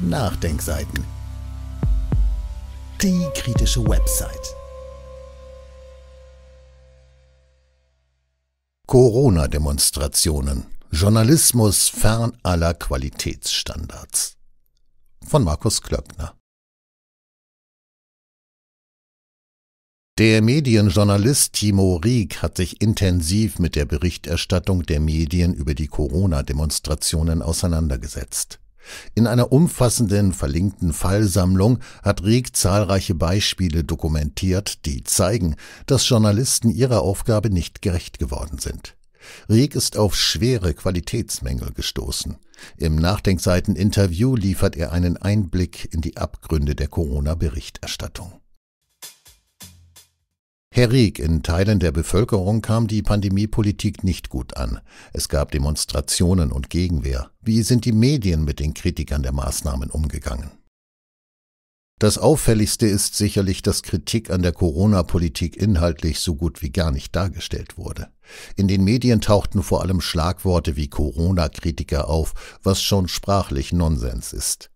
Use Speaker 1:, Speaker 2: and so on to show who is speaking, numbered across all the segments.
Speaker 1: Nachdenkseiten. Die kritische Website. Corona-Demonstrationen. Journalismus fern aller Qualitätsstandards. Von Markus Klöckner. Der Medienjournalist Timo Rieck hat sich intensiv mit der Berichterstattung der Medien über die Corona-Demonstrationen auseinandergesetzt. In einer umfassenden verlinkten Fallsammlung hat Rieck zahlreiche Beispiele dokumentiert, die zeigen, dass Journalisten ihrer Aufgabe nicht gerecht geworden sind. Rieck ist auf schwere Qualitätsmängel gestoßen. Im Nachdenkseiten-Interview liefert er einen Einblick in die Abgründe der Corona-Berichterstattung. Herrig, in Teilen der Bevölkerung kam die Pandemiepolitik nicht gut an. Es gab Demonstrationen und Gegenwehr. Wie sind die Medien mit den Kritikern der Maßnahmen umgegangen? Das auffälligste ist sicherlich, dass Kritik an der Corona-Politik inhaltlich so gut wie gar nicht dargestellt wurde. In den Medien tauchten vor allem Schlagworte wie Corona-Kritiker auf, was schon sprachlich Nonsens ist.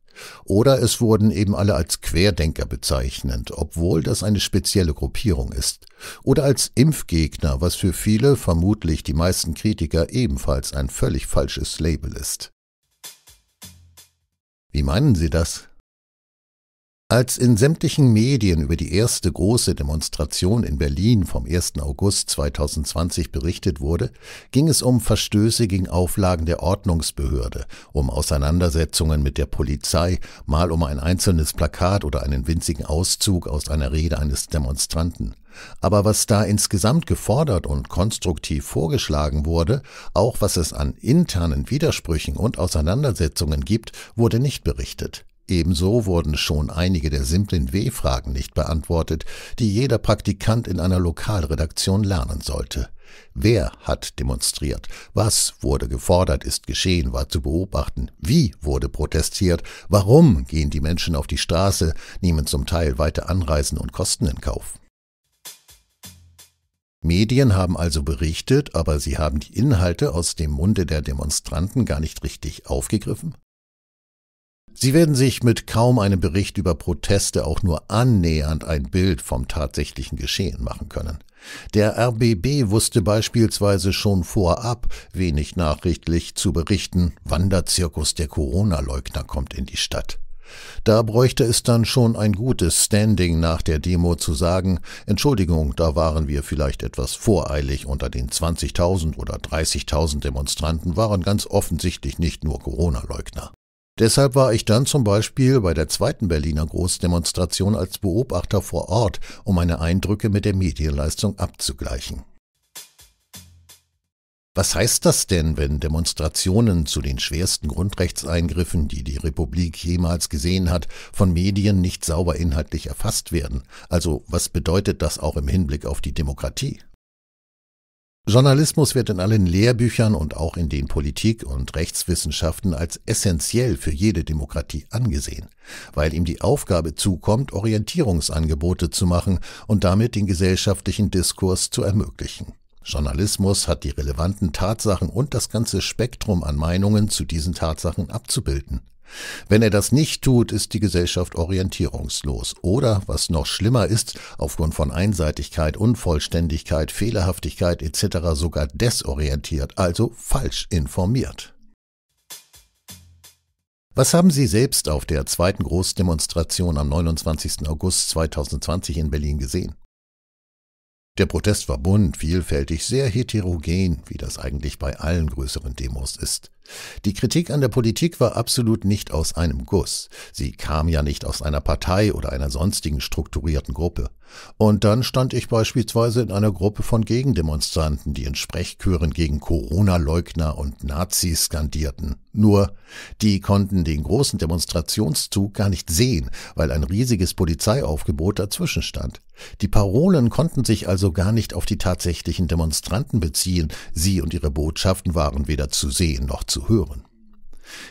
Speaker 1: Oder es wurden eben alle als Querdenker bezeichnend, obwohl das eine spezielle Gruppierung ist. Oder als Impfgegner, was für viele, vermutlich die meisten Kritiker, ebenfalls ein völlig falsches Label ist. Wie meinen Sie das? Als in sämtlichen Medien über die erste große Demonstration in Berlin vom 1. August 2020 berichtet wurde, ging es um Verstöße gegen Auflagen der Ordnungsbehörde, um Auseinandersetzungen mit der Polizei, mal um ein einzelnes Plakat oder einen winzigen Auszug aus einer Rede eines Demonstranten. Aber was da insgesamt gefordert und konstruktiv vorgeschlagen wurde, auch was es an internen Widersprüchen und Auseinandersetzungen gibt, wurde nicht berichtet. Ebenso wurden schon einige der simplen W-Fragen nicht beantwortet, die jeder Praktikant in einer Lokalredaktion lernen sollte. Wer hat demonstriert? Was wurde gefordert, ist geschehen, war zu beobachten? Wie wurde protestiert? Warum gehen die Menschen auf die Straße, nehmen zum Teil weite Anreisen und Kosten in Kauf? Medien haben also berichtet, aber sie haben die Inhalte aus dem Munde der Demonstranten gar nicht richtig aufgegriffen? Sie werden sich mit kaum einem Bericht über Proteste auch nur annähernd ein Bild vom tatsächlichen Geschehen machen können. Der RBB wusste beispielsweise schon vorab, wenig nachrichtlich, zu berichten, Wanderzirkus der Corona-Leugner kommt in die Stadt. Da bräuchte es dann schon ein gutes Standing nach der Demo zu sagen, Entschuldigung, da waren wir vielleicht etwas voreilig, unter den 20.000 oder 30.000 Demonstranten waren ganz offensichtlich nicht nur Corona-Leugner. Deshalb war ich dann zum Beispiel bei der zweiten Berliner Großdemonstration als Beobachter vor Ort, um meine Eindrücke mit der Medienleistung abzugleichen. Was heißt das denn, wenn Demonstrationen zu den schwersten Grundrechtseingriffen, die die Republik jemals gesehen hat, von Medien nicht sauber inhaltlich erfasst werden? Also was bedeutet das auch im Hinblick auf die Demokratie? Journalismus wird in allen Lehrbüchern und auch in den Politik- und Rechtswissenschaften als essentiell für jede Demokratie angesehen, weil ihm die Aufgabe zukommt, Orientierungsangebote zu machen und damit den gesellschaftlichen Diskurs zu ermöglichen. Journalismus hat die relevanten Tatsachen und das ganze Spektrum an Meinungen zu diesen Tatsachen abzubilden. Wenn er das nicht tut, ist die Gesellschaft orientierungslos oder, was noch schlimmer ist, aufgrund von Einseitigkeit, Unvollständigkeit, Fehlerhaftigkeit etc. sogar desorientiert, also falsch informiert. Was haben Sie selbst auf der zweiten Großdemonstration am 29. August 2020 in Berlin gesehen? Der Protest war bunt, vielfältig, sehr heterogen, wie das eigentlich bei allen größeren Demos ist. Die Kritik an der Politik war absolut nicht aus einem Guss. Sie kam ja nicht aus einer Partei oder einer sonstigen strukturierten Gruppe. Und dann stand ich beispielsweise in einer Gruppe von Gegendemonstranten, die in Sprechchören gegen Corona-Leugner und Nazis skandierten. Nur, die konnten den großen Demonstrationszug gar nicht sehen, weil ein riesiges Polizeiaufgebot dazwischen stand. Die Parolen konnten sich also gar nicht auf die tatsächlichen Demonstranten beziehen. Sie und ihre Botschaften waren weder zu sehen noch zu zu hören.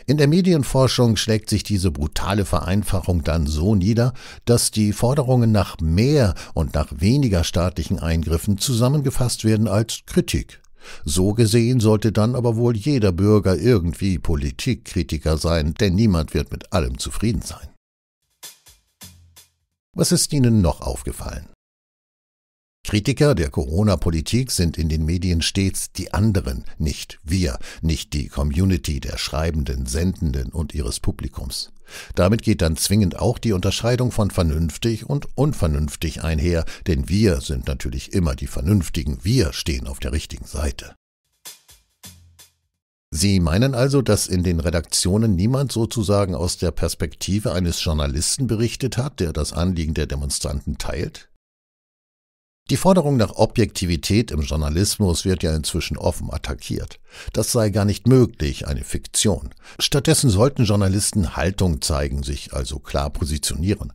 Speaker 1: In der Medienforschung schlägt sich diese brutale Vereinfachung dann so nieder, dass die Forderungen nach mehr und nach weniger staatlichen Eingriffen zusammengefasst werden als Kritik. So gesehen sollte dann aber wohl jeder Bürger irgendwie Politikkritiker sein, denn niemand wird mit allem zufrieden sein. Was ist Ihnen noch aufgefallen? Kritiker der Corona-Politik sind in den Medien stets die anderen, nicht wir, nicht die Community der Schreibenden, Sendenden und ihres Publikums. Damit geht dann zwingend auch die Unterscheidung von vernünftig und unvernünftig einher, denn wir sind natürlich immer die Vernünftigen, wir stehen auf der richtigen Seite. Sie meinen also, dass in den Redaktionen niemand sozusagen aus der Perspektive eines Journalisten berichtet hat, der das Anliegen der Demonstranten teilt? Die Forderung nach Objektivität im Journalismus wird ja inzwischen offen attackiert. Das sei gar nicht möglich, eine Fiktion. Stattdessen sollten Journalisten Haltung zeigen, sich also klar positionieren.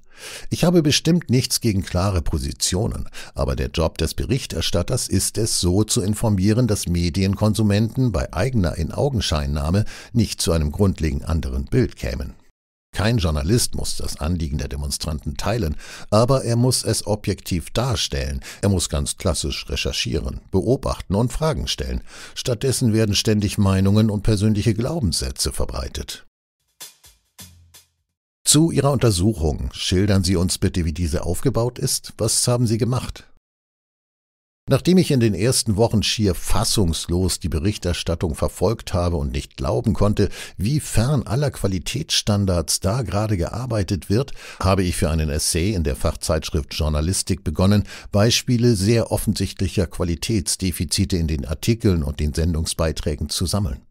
Speaker 1: Ich habe bestimmt nichts gegen klare Positionen, aber der Job des Berichterstatters ist es, so zu informieren, dass Medienkonsumenten bei eigener Inaugenscheinnahme nicht zu einem grundlegend anderen Bild kämen. Kein Journalist muss das Anliegen der Demonstranten teilen, aber er muss es objektiv darstellen, er muss ganz klassisch recherchieren, beobachten und Fragen stellen. Stattdessen werden ständig Meinungen und persönliche Glaubenssätze verbreitet. Zu Ihrer Untersuchung schildern Sie uns bitte, wie diese aufgebaut ist. Was haben Sie gemacht? Nachdem ich in den ersten Wochen schier fassungslos die Berichterstattung verfolgt habe und nicht glauben konnte, wie fern aller Qualitätsstandards da gerade gearbeitet wird, habe ich für einen Essay in der Fachzeitschrift Journalistik begonnen, Beispiele sehr offensichtlicher Qualitätsdefizite in den Artikeln und den Sendungsbeiträgen zu sammeln.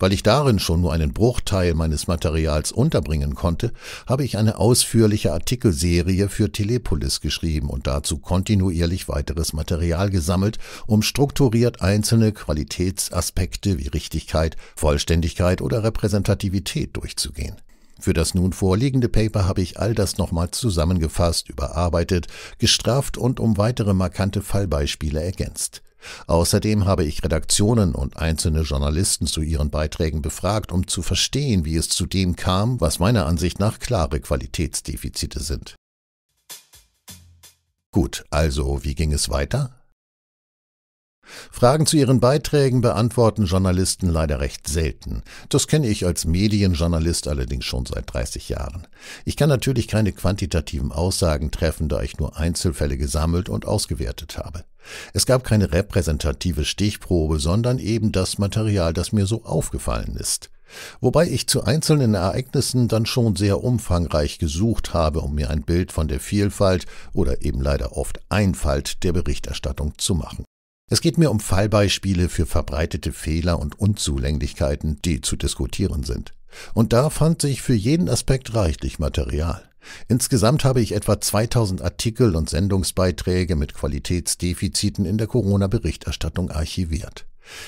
Speaker 1: Weil ich darin schon nur einen Bruchteil meines Materials unterbringen konnte, habe ich eine ausführliche Artikelserie für Telepolis geschrieben und dazu kontinuierlich weiteres Material gesammelt, um strukturiert einzelne Qualitätsaspekte wie Richtigkeit, Vollständigkeit oder Repräsentativität durchzugehen. Für das nun vorliegende Paper habe ich all das nochmal zusammengefasst, überarbeitet, gestrafft und um weitere markante Fallbeispiele ergänzt. Außerdem habe ich Redaktionen und einzelne Journalisten zu ihren Beiträgen befragt, um zu verstehen, wie es zu dem kam, was meiner Ansicht nach klare Qualitätsdefizite sind. Gut, also wie ging es weiter? Fragen zu ihren Beiträgen beantworten Journalisten leider recht selten. Das kenne ich als Medienjournalist allerdings schon seit 30 Jahren. Ich kann natürlich keine quantitativen Aussagen treffen, da ich nur Einzelfälle gesammelt und ausgewertet habe. Es gab keine repräsentative Stichprobe, sondern eben das Material, das mir so aufgefallen ist. Wobei ich zu einzelnen Ereignissen dann schon sehr umfangreich gesucht habe, um mir ein Bild von der Vielfalt oder eben leider oft Einfalt der Berichterstattung zu machen. Es geht mir um Fallbeispiele für verbreitete Fehler und Unzulänglichkeiten, die zu diskutieren sind. Und da fand sich für jeden Aspekt reichlich Material. Insgesamt habe ich etwa 2000 Artikel und Sendungsbeiträge mit Qualitätsdefiziten in der Corona-Berichterstattung archiviert.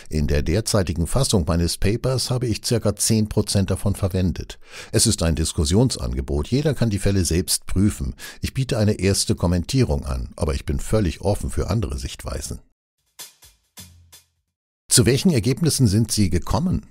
Speaker 1: In der derzeitigen Fassung meines Papers habe ich ca. 10% davon verwendet. Es ist ein Diskussionsangebot, jeder kann die Fälle selbst prüfen. Ich biete eine erste Kommentierung an, aber ich bin völlig offen für andere Sichtweisen. Zu welchen Ergebnissen sind Sie gekommen?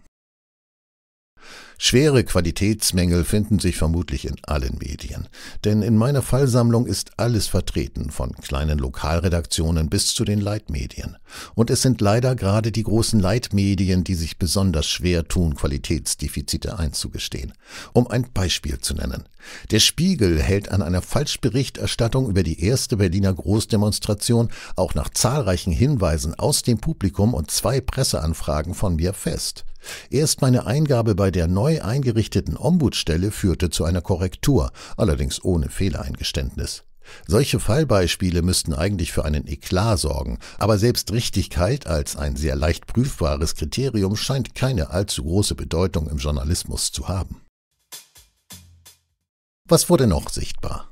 Speaker 1: Schwere Qualitätsmängel finden sich vermutlich in allen Medien. Denn in meiner Fallsammlung ist alles vertreten, von kleinen Lokalredaktionen bis zu den Leitmedien. Und es sind leider gerade die großen Leitmedien, die sich besonders schwer tun, Qualitätsdefizite einzugestehen. Um ein Beispiel zu nennen. Der Spiegel hält an einer Falschberichterstattung über die erste Berliner Großdemonstration auch nach zahlreichen Hinweisen aus dem Publikum und zwei Presseanfragen von mir fest. Erst meine Eingabe bei der neu eingerichteten Ombudsstelle führte zu einer Korrektur, allerdings ohne Fehleingeständnis. Solche Fallbeispiele müssten eigentlich für einen Eklat sorgen, aber selbst Richtigkeit als ein sehr leicht prüfbares Kriterium scheint keine allzu große Bedeutung im Journalismus zu haben. Was wurde noch sichtbar?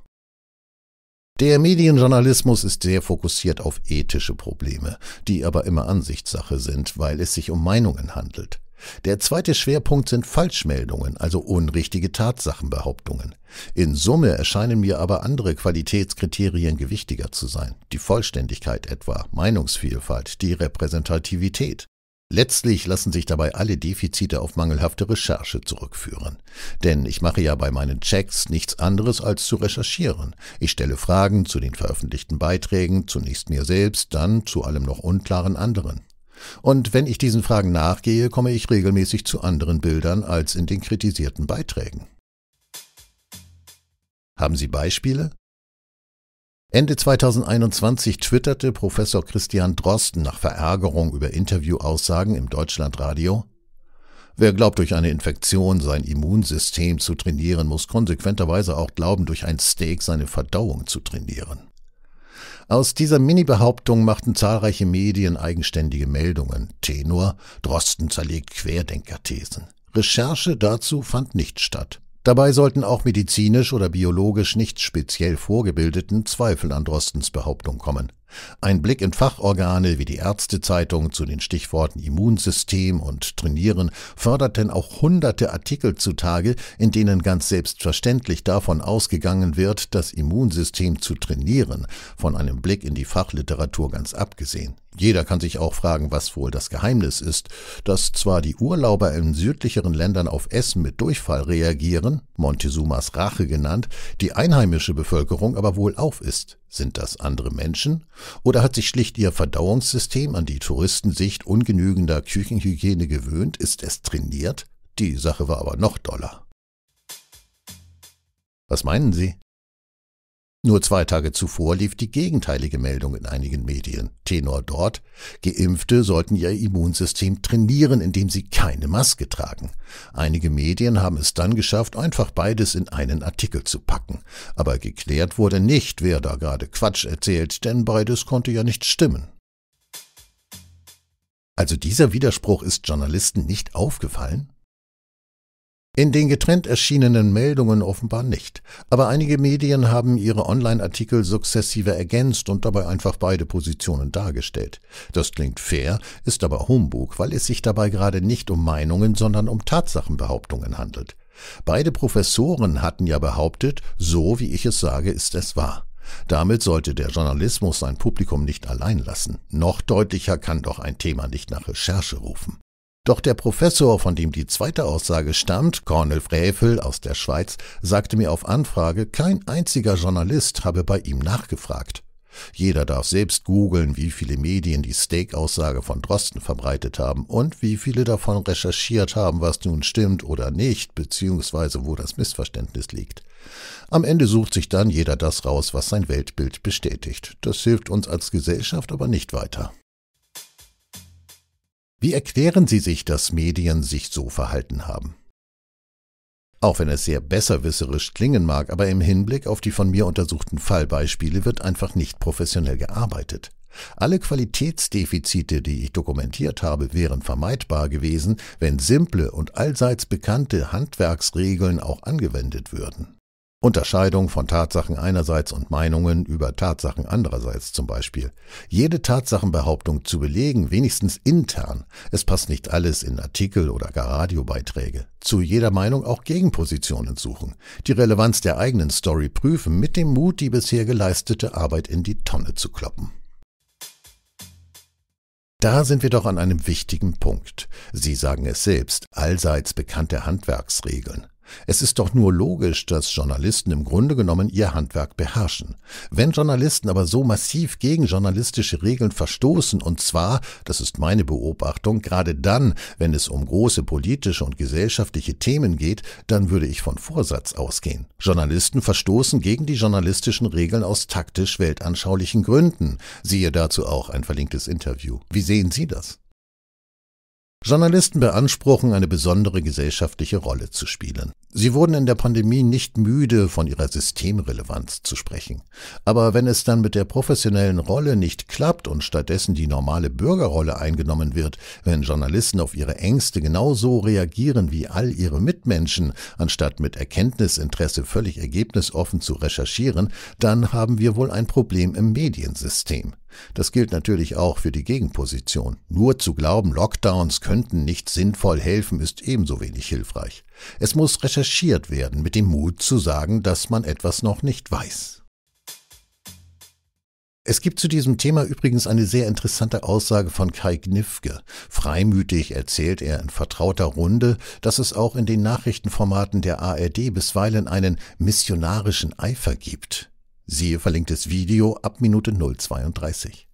Speaker 1: Der Medienjournalismus ist sehr fokussiert auf ethische Probleme, die aber immer Ansichtssache sind, weil es sich um Meinungen handelt. Der zweite Schwerpunkt sind Falschmeldungen, also unrichtige Tatsachenbehauptungen. In Summe erscheinen mir aber andere Qualitätskriterien gewichtiger zu sein. Die Vollständigkeit etwa, Meinungsvielfalt, die Repräsentativität. Letztlich lassen sich dabei alle Defizite auf mangelhafte Recherche zurückführen. Denn ich mache ja bei meinen Checks nichts anderes als zu recherchieren. Ich stelle Fragen zu den veröffentlichten Beiträgen, zunächst mir selbst, dann zu allem noch unklaren anderen. Und wenn ich diesen Fragen nachgehe, komme ich regelmäßig zu anderen Bildern als in den kritisierten Beiträgen. Haben Sie Beispiele? Ende 2021 twitterte Professor Christian Drosten nach Verärgerung über Interviewaussagen im Deutschlandradio, Wer glaubt, durch eine Infektion sein Immunsystem zu trainieren, muss konsequenterweise auch glauben, durch ein Steak seine Verdauung zu trainieren. Aus dieser Mini-Behauptung machten zahlreiche Medien eigenständige Meldungen. Tenor, Drosten zerlegt Querdenkerthesen. Recherche dazu fand nicht statt. Dabei sollten auch medizinisch oder biologisch nicht speziell Vorgebildeten Zweifel an Drostens Behauptung kommen. Ein Blick in Fachorgane wie die Ärztezeitung zu den Stichworten Immunsystem und Trainieren förderten auch hunderte Artikel zutage, in denen ganz selbstverständlich davon ausgegangen wird, das Immunsystem zu trainieren, von einem Blick in die Fachliteratur ganz abgesehen. Jeder kann sich auch fragen, was wohl das Geheimnis ist, dass zwar die Urlauber in südlicheren Ländern auf Essen mit Durchfall reagieren, Montezumas Rache genannt, die einheimische Bevölkerung aber wohl auf ist. Sind das andere Menschen? Oder hat sich schlicht ihr Verdauungssystem an die Touristensicht ungenügender Küchenhygiene gewöhnt? Ist es trainiert? Die Sache war aber noch doller. Was meinen Sie? Nur zwei Tage zuvor lief die gegenteilige Meldung in einigen Medien. Tenor dort, Geimpfte sollten ihr Immunsystem trainieren, indem sie keine Maske tragen. Einige Medien haben es dann geschafft, einfach beides in einen Artikel zu packen. Aber geklärt wurde nicht, wer da gerade Quatsch erzählt, denn beides konnte ja nicht stimmen. Also dieser Widerspruch ist Journalisten nicht aufgefallen? In den getrennt erschienenen Meldungen offenbar nicht, aber einige Medien haben ihre Online-Artikel sukzessive ergänzt und dabei einfach beide Positionen dargestellt. Das klingt fair, ist aber Humbug, weil es sich dabei gerade nicht um Meinungen, sondern um Tatsachenbehauptungen handelt. Beide Professoren hatten ja behauptet, so wie ich es sage, ist es wahr. Damit sollte der Journalismus sein Publikum nicht allein lassen. Noch deutlicher kann doch ein Thema nicht nach Recherche rufen. Doch der Professor, von dem die zweite Aussage stammt, Cornel Fräfel aus der Schweiz, sagte mir auf Anfrage, kein einziger Journalist habe bei ihm nachgefragt. Jeder darf selbst googeln, wie viele Medien die Steak-Aussage von Drosten verbreitet haben und wie viele davon recherchiert haben, was nun stimmt oder nicht, beziehungsweise wo das Missverständnis liegt. Am Ende sucht sich dann jeder das raus, was sein Weltbild bestätigt. Das hilft uns als Gesellschaft aber nicht weiter. Wie erklären Sie sich, dass Medien sich so verhalten haben? Auch wenn es sehr besserwisserisch klingen mag, aber im Hinblick auf die von mir untersuchten Fallbeispiele wird einfach nicht professionell gearbeitet. Alle Qualitätsdefizite, die ich dokumentiert habe, wären vermeidbar gewesen, wenn simple und allseits bekannte Handwerksregeln auch angewendet würden. Unterscheidung von Tatsachen einerseits und Meinungen über Tatsachen andererseits zum Beispiel. Jede Tatsachenbehauptung zu belegen, wenigstens intern. Es passt nicht alles in Artikel oder gar Radiobeiträge. Zu jeder Meinung auch Gegenpositionen suchen. Die Relevanz der eigenen Story prüfen, mit dem Mut, die bisher geleistete Arbeit in die Tonne zu kloppen. Da sind wir doch an einem wichtigen Punkt. Sie sagen es selbst, allseits bekannte Handwerksregeln. Es ist doch nur logisch, dass Journalisten im Grunde genommen ihr Handwerk beherrschen. Wenn Journalisten aber so massiv gegen journalistische Regeln verstoßen, und zwar, das ist meine Beobachtung, gerade dann, wenn es um große politische und gesellschaftliche Themen geht, dann würde ich von Vorsatz ausgehen. Journalisten verstoßen gegen die journalistischen Regeln aus taktisch weltanschaulichen Gründen. Siehe dazu auch ein verlinktes Interview. Wie sehen Sie das? Journalisten beanspruchen, eine besondere gesellschaftliche Rolle zu spielen. Sie wurden in der Pandemie nicht müde, von ihrer Systemrelevanz zu sprechen. Aber wenn es dann mit der professionellen Rolle nicht klappt und stattdessen die normale Bürgerrolle eingenommen wird, wenn Journalisten auf ihre Ängste genauso reagieren wie all ihre Mitmenschen, anstatt mit Erkenntnisinteresse völlig ergebnisoffen zu recherchieren, dann haben wir wohl ein Problem im Mediensystem. Das gilt natürlich auch für die Gegenposition. Nur zu glauben, Lockdowns könnten nicht sinnvoll helfen, ist ebenso wenig hilfreich. Es muss recherchiert werden mit dem Mut zu sagen, dass man etwas noch nicht weiß. Es gibt zu diesem Thema übrigens eine sehr interessante Aussage von Kai Gnifke. Freimütig erzählt er in vertrauter Runde, dass es auch in den Nachrichtenformaten der ARD bisweilen einen missionarischen Eifer gibt. Siehe verlinktes Video ab Minute 032.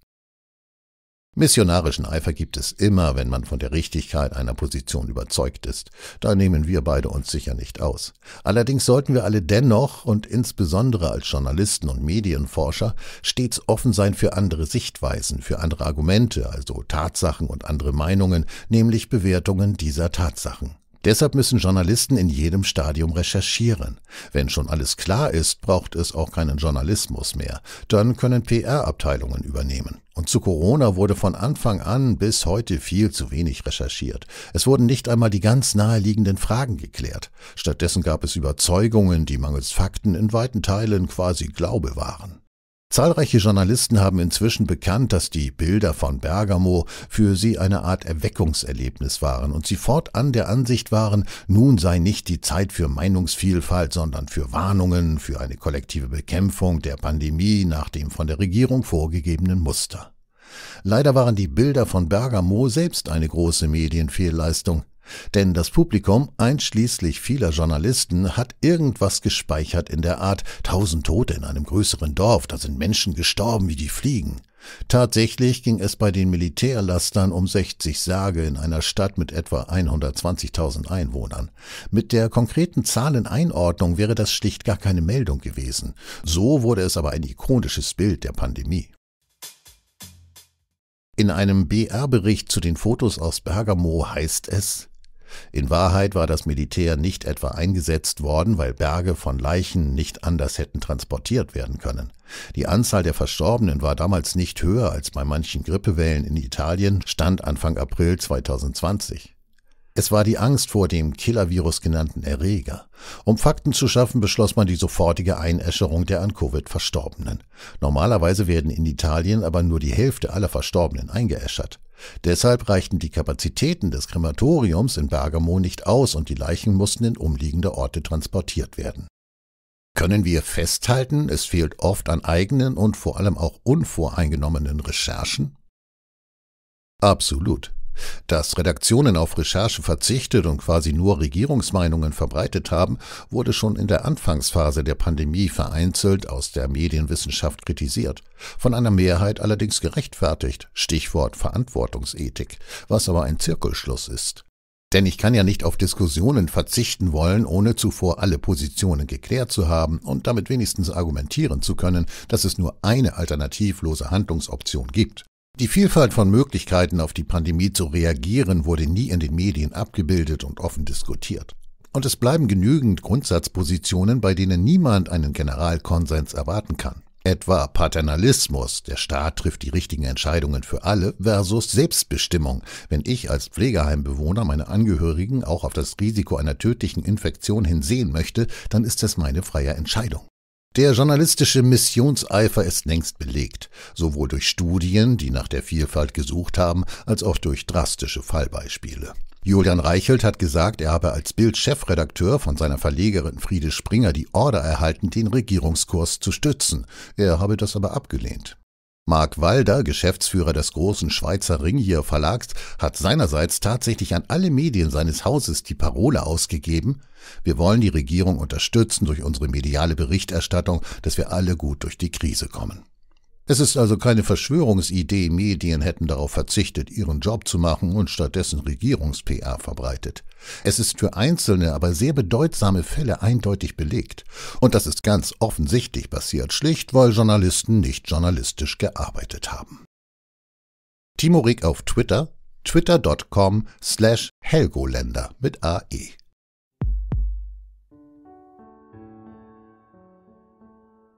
Speaker 1: Missionarischen Eifer gibt es immer, wenn man von der Richtigkeit einer Position überzeugt ist. Da nehmen wir beide uns sicher nicht aus. Allerdings sollten wir alle dennoch und insbesondere als Journalisten und Medienforscher stets offen sein für andere Sichtweisen, für andere Argumente, also Tatsachen und andere Meinungen, nämlich Bewertungen dieser Tatsachen. Deshalb müssen Journalisten in jedem Stadium recherchieren. Wenn schon alles klar ist, braucht es auch keinen Journalismus mehr. Dann können PR-Abteilungen übernehmen. Und zu Corona wurde von Anfang an bis heute viel zu wenig recherchiert. Es wurden nicht einmal die ganz naheliegenden Fragen geklärt. Stattdessen gab es Überzeugungen, die mangels Fakten in weiten Teilen quasi Glaube waren. Zahlreiche Journalisten haben inzwischen bekannt, dass die Bilder von Bergamo für sie eine Art Erweckungserlebnis waren und sie fortan der Ansicht waren, nun sei nicht die Zeit für Meinungsvielfalt, sondern für Warnungen, für eine kollektive Bekämpfung der Pandemie nach dem von der Regierung vorgegebenen Muster. Leider waren die Bilder von Bergamo selbst eine große Medienfehlleistung. Denn das Publikum, einschließlich vieler Journalisten, hat irgendwas gespeichert in der Art Tausend Tote in einem größeren Dorf, da sind Menschen gestorben wie die Fliegen. Tatsächlich ging es bei den Militärlastern um 60 Sage in einer Stadt mit etwa 120.000 Einwohnern. Mit der konkreten Zahleneinordnung wäre das schlicht gar keine Meldung gewesen. So wurde es aber ein ikonisches Bild der Pandemie. In einem BR-Bericht zu den Fotos aus Bergamo heißt es, in Wahrheit war das Militär nicht etwa eingesetzt worden, weil Berge von Leichen nicht anders hätten transportiert werden können. Die Anzahl der Verstorbenen war damals nicht höher als bei manchen Grippewellen in Italien, stand Anfang April 2020. Es war die Angst vor dem killer genannten Erreger. Um Fakten zu schaffen, beschloss man die sofortige Einäscherung der an Covid Verstorbenen. Normalerweise werden in Italien aber nur die Hälfte aller Verstorbenen eingeäschert. Deshalb reichten die Kapazitäten des Krematoriums in Bergamo nicht aus und die Leichen mussten in umliegende Orte transportiert werden. Können wir festhalten, es fehlt oft an eigenen und vor allem auch unvoreingenommenen Recherchen? Absolut. Dass Redaktionen auf Recherche verzichtet und quasi nur Regierungsmeinungen verbreitet haben, wurde schon in der Anfangsphase der Pandemie vereinzelt aus der Medienwissenschaft kritisiert, von einer Mehrheit allerdings gerechtfertigt, Stichwort Verantwortungsethik, was aber ein Zirkelschluss ist. Denn ich kann ja nicht auf Diskussionen verzichten wollen, ohne zuvor alle Positionen geklärt zu haben und damit wenigstens argumentieren zu können, dass es nur eine alternativlose Handlungsoption gibt. Die Vielfalt von Möglichkeiten, auf die Pandemie zu reagieren, wurde nie in den Medien abgebildet und offen diskutiert. Und es bleiben genügend Grundsatzpositionen, bei denen niemand einen Generalkonsens erwarten kann. Etwa Paternalismus, der Staat trifft die richtigen Entscheidungen für alle, versus Selbstbestimmung, wenn ich als Pflegeheimbewohner meine Angehörigen auch auf das Risiko einer tödlichen Infektion hinsehen möchte, dann ist es meine freie Entscheidung. Der journalistische Missionseifer ist längst belegt, sowohl durch Studien, die nach der Vielfalt gesucht haben, als auch durch drastische Fallbeispiele. Julian Reichelt hat gesagt, er habe als Bild-Chefredakteur von seiner Verlegerin Friede Springer die Order erhalten, den Regierungskurs zu stützen. Er habe das aber abgelehnt. Mark Walder, Geschäftsführer des großen Schweizer Ringier Verlags, hat seinerseits tatsächlich an alle Medien seines Hauses die Parole ausgegeben, wir wollen die Regierung unterstützen durch unsere mediale Berichterstattung, dass wir alle gut durch die Krise kommen. Es ist also keine Verschwörungsidee, Medien hätten darauf verzichtet, ihren Job zu machen und stattdessen Regierungs-PR verbreitet. Es ist für einzelne, aber sehr bedeutsame Fälle eindeutig belegt. Und das ist ganz offensichtlich passiert, schlicht weil Journalisten nicht journalistisch gearbeitet haben. Timo auf Twitter, twitter.com slash helgoländer mit AE.